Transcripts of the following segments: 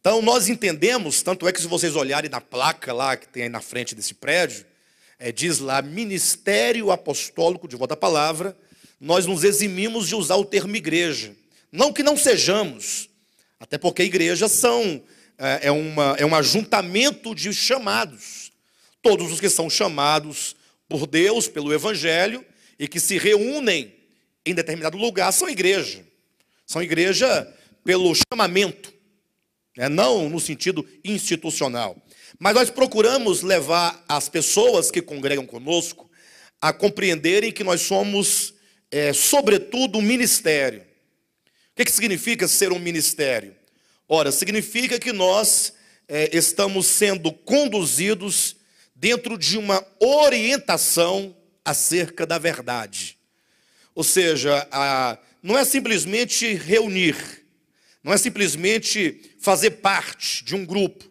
Então nós entendemos, tanto é que se vocês olharem na placa lá que tem aí na frente desse prédio, é, diz lá Ministério Apostólico de Volta à Palavra, nós nos eximimos de usar o termo igreja. Não que não sejamos, até porque igrejas são é, é uma, é um ajuntamento de chamados. Todos os que são chamados por Deus, pelo Evangelho, e que se reúnem em determinado lugar são igreja. São igreja pelo chamamento né? não no sentido institucional. Mas nós procuramos levar as pessoas que congregam conosco a compreenderem que nós somos, é, sobretudo, um ministério. O que, que significa ser um ministério? Ora, significa que nós é, estamos sendo conduzidos dentro de uma orientação acerca da verdade. Ou seja, a, não é simplesmente reunir não é simplesmente fazer parte de um grupo,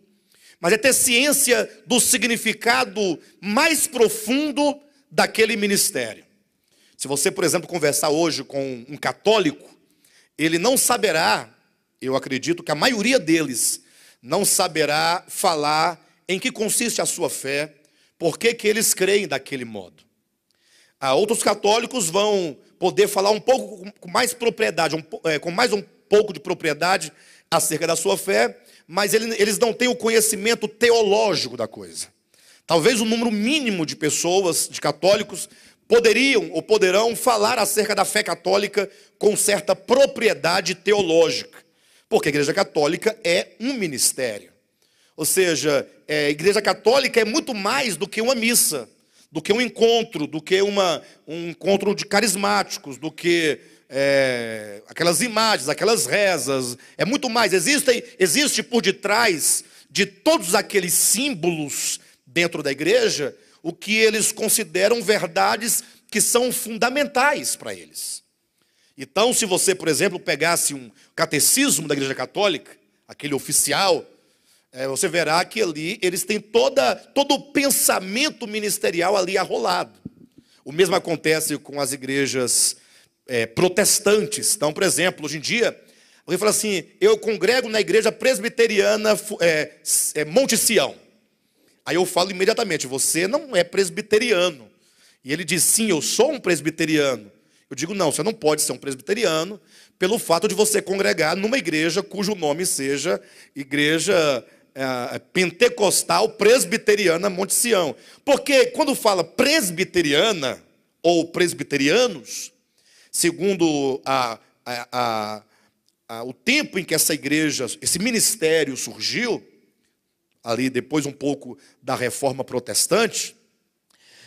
mas é ter ciência do significado mais profundo daquele ministério. Se você, por exemplo, conversar hoje com um católico, ele não saberá, eu acredito que a maioria deles não saberá falar em que consiste a sua fé, por que eles creem daquele modo. Há outros católicos vão poder falar um pouco com mais propriedade, um, é, com mais um pouco de propriedade acerca da sua fé, mas eles não têm o conhecimento teológico da coisa. Talvez o um número mínimo de pessoas, de católicos, poderiam ou poderão falar acerca da fé católica com certa propriedade teológica, porque a Igreja Católica é um ministério. Ou seja, é, a Igreja Católica é muito mais do que uma missa, do que um encontro, do que uma, um encontro de carismáticos, do que é, aquelas imagens, aquelas rezas, é muito mais. Existem, existe por detrás de todos aqueles símbolos dentro da igreja o que eles consideram verdades que são fundamentais para eles. Então, se você, por exemplo, pegasse um catecismo da Igreja Católica, aquele oficial, é, você verá que ali eles têm toda, todo o pensamento ministerial ali arrolado. O mesmo acontece com as igrejas é, protestantes. Então, por exemplo, hoje em dia, alguém fala assim: eu congrego na igreja presbiteriana é, é, Monte Sião. Aí eu falo imediatamente: você não é presbiteriano. E ele diz: sim, eu sou um presbiteriano. Eu digo: não, você não pode ser um presbiteriano pelo fato de você congregar numa igreja cujo nome seja Igreja é, Pentecostal Presbiteriana Monte Sião. Porque quando fala presbiteriana ou presbiterianos, segundo a, a, a, o tempo em que essa igreja, esse ministério surgiu, ali depois um pouco da reforma protestante,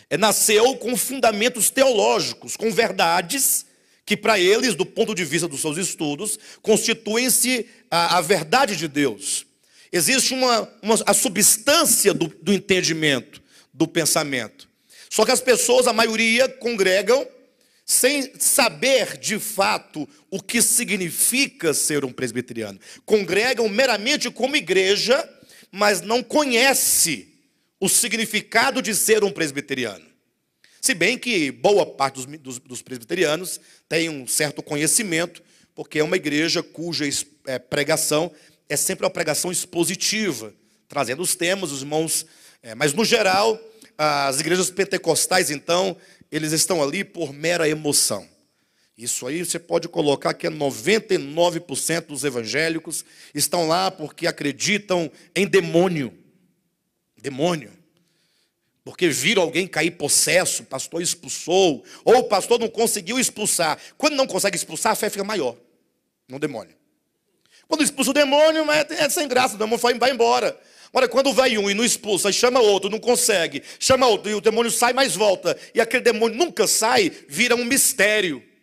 é, nasceu com fundamentos teológicos, com verdades que, para eles, do ponto de vista dos seus estudos, constituem-se a, a, verdade de Deus. Existe uma, uma a substância do, do entendimento, do pensamento. Só que as pessoas, a maioria, congregam sem saber de fato o que significa ser um presbiteriano. Congregam meramente como igreja, mas não conhece o significado de ser um presbiteriano. Se bem que boa parte dos, dos, dos presbiterianos tem um certo conhecimento, porque é uma igreja cuja é, pregação é sempre uma pregação expositiva, trazendo os temas, os irmãos. É, mas, no geral, as igrejas pentecostais, então, eles estão ali por mera emoção. Isso aí você pode colocar que é 99% dos evangélicos estão lá porque acreditam em demônio. Demônio. Porque viram alguém cair possesso, o pastor expulsou, ou o pastor não conseguiu expulsar. Quando não consegue expulsar, a fé fica maior no demônio. Quando expulsa o demônio, é sem graça, o demônio vai embora. Olha, quando vai um e não expulsa, chama outro, não consegue, chama outro, e o demônio sai, mas volta. E aquele demônio nunca sai, vira um mistério.